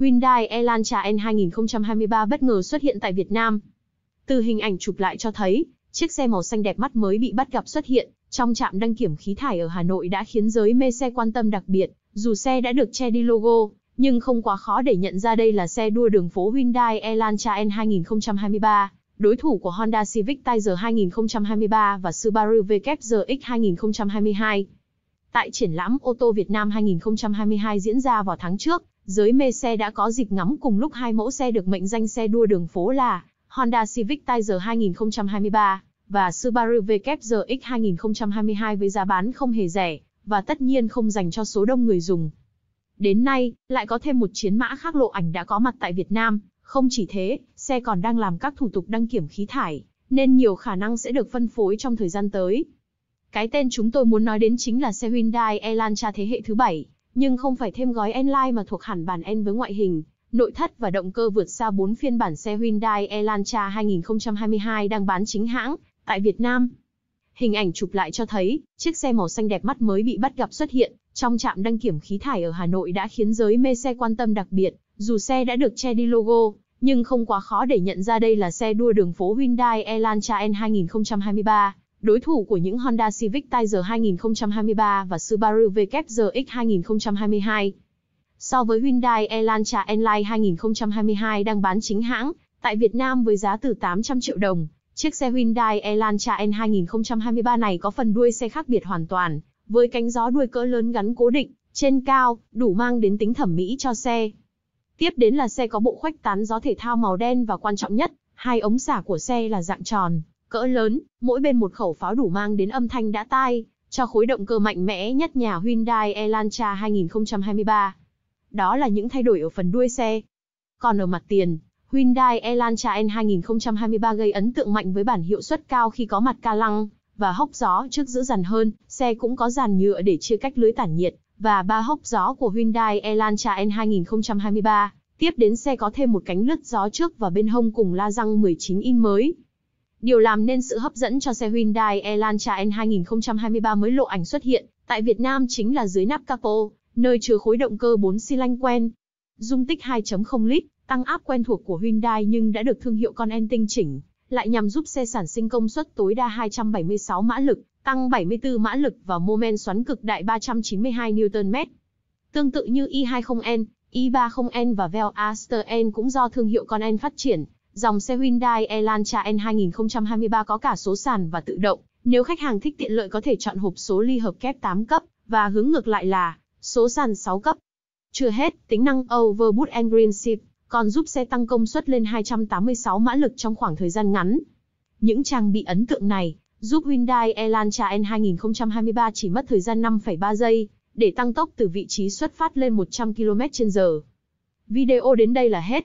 Hyundai Elantra N 2023 bất ngờ xuất hiện tại Việt Nam. Từ hình ảnh chụp lại cho thấy, chiếc xe màu xanh đẹp mắt mới bị bắt gặp xuất hiện trong trạm đăng kiểm khí thải ở Hà Nội đã khiến giới mê xe quan tâm đặc biệt, dù xe đã được che đi logo, nhưng không quá khó để nhận ra đây là xe đua đường phố Hyundai Elantra N 2023, đối thủ của Honda Civic Tiger 2023 và Subaru WRX 2022. Tại triển lãm ô tô Việt Nam 2022 diễn ra vào tháng trước, Giới mê xe đã có dịp ngắm cùng lúc hai mẫu xe được mệnh danh xe đua đường phố là Honda Civic Tiger 2023 và Subaru WRX 2022 với giá bán không hề rẻ và tất nhiên không dành cho số đông người dùng. Đến nay, lại có thêm một chiến mã khác lộ ảnh đã có mặt tại Việt Nam. Không chỉ thế, xe còn đang làm các thủ tục đăng kiểm khí thải, nên nhiều khả năng sẽ được phân phối trong thời gian tới. Cái tên chúng tôi muốn nói đến chính là xe Hyundai Elantra thế hệ thứ 7 nhưng không phải thêm gói N-Line mà thuộc hẳn bản N với ngoại hình, nội thất và động cơ vượt xa 4 phiên bản xe Hyundai Elantra 2022 đang bán chính hãng tại Việt Nam. Hình ảnh chụp lại cho thấy, chiếc xe màu xanh đẹp mắt mới bị bắt gặp xuất hiện trong trạm đăng kiểm khí thải ở Hà Nội đã khiến giới mê xe quan tâm đặc biệt, dù xe đã được che đi logo, nhưng không quá khó để nhận ra đây là xe đua đường phố Hyundai Elantra N2023 Đối thủ của những Honda Civic Tiger 2023 và Subaru WRX 2022. So với Hyundai Elantra Enline 2022 đang bán chính hãng tại Việt Nam với giá từ 800 triệu đồng, chiếc xe Hyundai Elantra N 2023 này có phần đuôi xe khác biệt hoàn toàn, với cánh gió đuôi cỡ lớn gắn cố định trên cao, đủ mang đến tính thẩm mỹ cho xe. Tiếp đến là xe có bộ khuếch tán gió thể thao màu đen và quan trọng nhất, hai ống xả của xe là dạng tròn, Cỡ lớn, mỗi bên một khẩu pháo đủ mang đến âm thanh đã tai, cho khối động cơ mạnh mẽ nhất nhà Hyundai Elantra 2023. Đó là những thay đổi ở phần đuôi xe. Còn ở mặt tiền, Hyundai Elantra N 2023 gây ấn tượng mạnh với bản hiệu suất cao khi có mặt ca lăng và hốc gió trước giữ dằn hơn, xe cũng có dàn nhựa để chia cách lưới tản nhiệt và ba hốc gió của Hyundai Elantra N 2023. Tiếp đến xe có thêm một cánh lướt gió trước và bên hông cùng la răng 19 in mới, Điều làm nên sự hấp dẫn cho xe Hyundai Elantra N 2023 mới lộ ảnh xuất hiện tại Việt Nam chính là dưới nắp capo, nơi chứa khối động cơ 4 xi lanh quen. Dung tích 2.0 lít, tăng áp quen thuộc của Hyundai nhưng đã được thương hiệu con en tinh chỉnh, lại nhằm giúp xe sản sinh công suất tối đa 276 mã lực, tăng 74 mã lực và mô men xoắn cực đại 392 Nm. Tương tự như i20N, i30N và Veloster N cũng do thương hiệu con en phát triển, Dòng xe Hyundai Elantra N 2023 có cả số sàn và tự động, nếu khách hàng thích tiện lợi có thể chọn hộp số ly hợp kép 8 cấp và hướng ngược lại là số sàn 6 cấp. Chưa hết, tính năng Overboost and Shift còn giúp xe tăng công suất lên 286 mã lực trong khoảng thời gian ngắn. Những trang bị ấn tượng này giúp Hyundai Elantra N 2023 chỉ mất thời gian 5,3 giây để tăng tốc từ vị trí xuất phát lên 100 km/h. Video đến đây là hết.